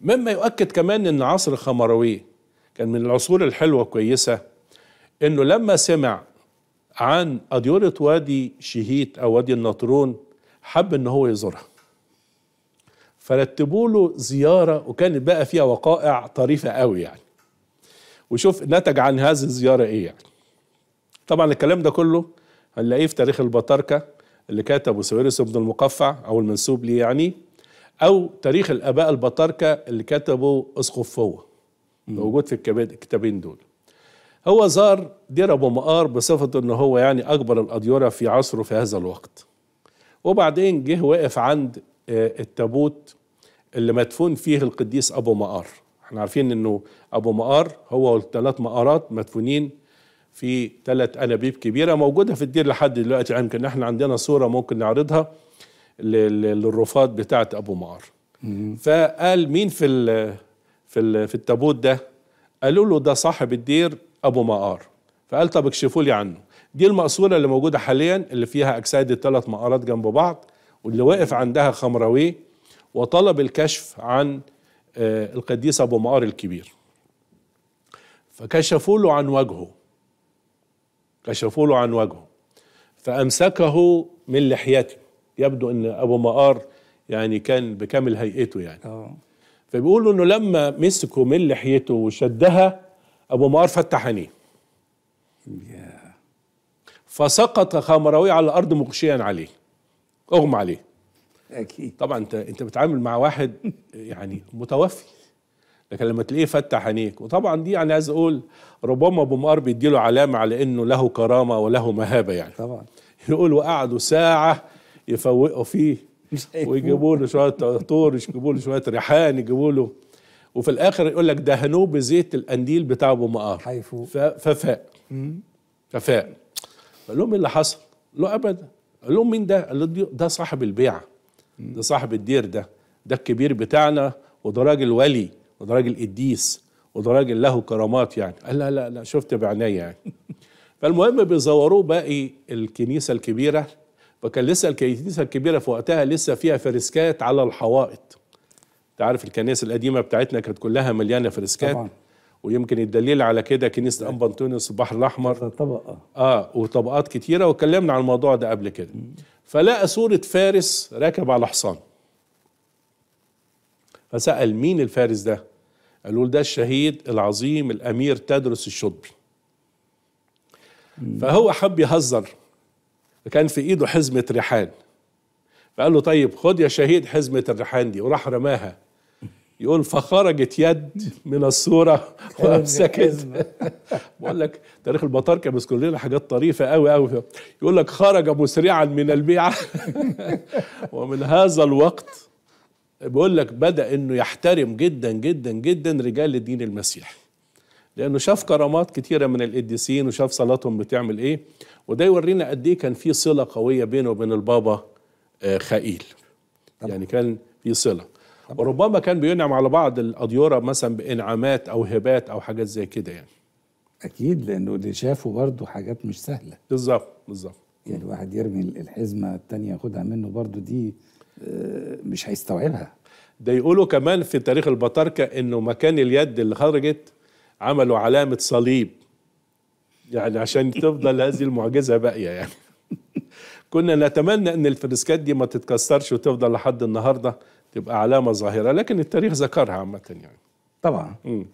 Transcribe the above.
مما يؤكد كمان ان عصر خمروي كان من العصور الحلوه كويسه انه لما سمع عن أديورة وادي شهيت أو وادي النطرون حب إن هو يزورها فرتبوا له زيارة وكانت بقى فيها وقائع طريفة قوي يعني وشوف نتج عن هذه الزيارة إيه يعني طبعا الكلام ده كله هنلاقيه في تاريخ البطاركة اللي كتبه سويرس بن المقفع أو المنسوب ليه يعني او تاريخ الاباء البطاركه اللي كتبوا اسقفوه موجود في الكتابين دول هو زار دير ابو مقار بصفته ان هو يعني اكبر الاديره في عصره في هذا الوقت وبعدين جه وقف عند آه، التابوت اللي مدفون فيه القديس ابو مقار احنا عارفين انه ابو مقار هو والثلاث مقارات مدفونين في ثلاث انابيب كبيره موجوده في الدير لحد دلوقتي يعني يمكن احنا عندنا صوره ممكن نعرضها للرفات بتاعه ابو معر فقال مين في الـ في الـ في التابوت ده قالوا له ده صاحب الدير ابو معار فقال طب اكشفوا لي عنه دي المقصوره اللي موجوده حاليا اللي فيها اجساد الثلاث مقارات جنب بعض واللي واقف عندها خمراوي وطلب الكشف عن آه، القديس ابو معار الكبير فكشفوا له عن وجهه كشفوا له عن وجهه فامسكه من لحيته يبدو ان ابو مقار يعني كان بكامل هيئته يعني اه فبيقولوا انه لما مسكوا من لحيته وشدها ابو مقار فتح عينيه فسقط خمراوي على الارض مغشيا عليه اغمى عليه اكيد طبعا انت انت بتتعامل مع واحد يعني متوفي لكن لما تلاقيه فتح عينيك وطبعا دي يعني عايز اقول ربما ابو مقار بيديله علامه على انه له كرامه وله مهابه يعني طبعا يقول وقعدوا ساعه يفوقوا فيه ويجيبوا له شويه عطور يجيبوا له شويه ريحان يجيبوا له وفي الاخر يقول لك دهنوه بزيت القنديل بتاع ابو مقار هيفوق ففاق ففاق قال لهم ايه اللي حصل؟ قال له ابدا قال لهم مين ده؟ قال له ده صاحب البيعه ده صاحب الدير ده ده الكبير بتاعنا وده راجل ولي وده راجل قديس وده راجل له كرامات يعني قال لا لا لا شفت بعناية يعني فالمهم بيزوروه باقي الكنيسة الكبيرة وكان لسه الكنيسه الكبيره في وقتها لسه فيها فرسكات على الحوائط انت عارف الكنائس القديمه بتاعتنا كانت كلها مليانه فرسكات طبعا. ويمكن الدليل على كده كنيسه ام بنطونس البحر الاحمر طبق اه وطبقات كتيره واتكلمنا عن الموضوع ده قبل كده فلقى صوره فارس راكب على حصان فسال مين الفارس ده قالوا ده الشهيد العظيم الامير تدرس الشطبي فهو حب يهزر كان في ايده حزمه ريحان فقال له طيب خد يا شهيد حزمه الريحان دي وراح رماها يقول فخرجت يد من الصوره وامسكت بقول لك تاريخ البطاركه بيذكر لنا حاجات طريفه قوي قوي يقول لك خرج مسرعا من البيعه ومن هذا الوقت بيقول لك بدا انه يحترم جدا جدا جدا رجال الدين المسيحي لانه شاف كرامات كتيره من القديسين وشاف صلاتهم بتعمل ايه وده يورينا قد ايه كان في صله قويه بينه وبين البابا آه، خائيل طبعا. يعني كان في صله طبعا. وربما كان بينعم على بعض الأديورة مثلا بانعامات او هبات او حاجات زي كده يعني اكيد لانه اللي شافه برضه حاجات مش سهله بالظبط بالظبط يعني الواحد يرمي الحزمه الثانيه ياخدها منه برضه دي آه، مش هيستوعبها ده يقولوا كمان في تاريخ البطاركه انه مكان اليد اللي خرجت عملوا علامة صليب يعني عشان تفضل هذه المعجزة باقية يعني كنا نتمنى ان الفريسكات دي ما تتكسرش وتفضل لحد النهارده تبقى علامه ظاهره لكن التاريخ ذكرها عامه يعني طبعا م.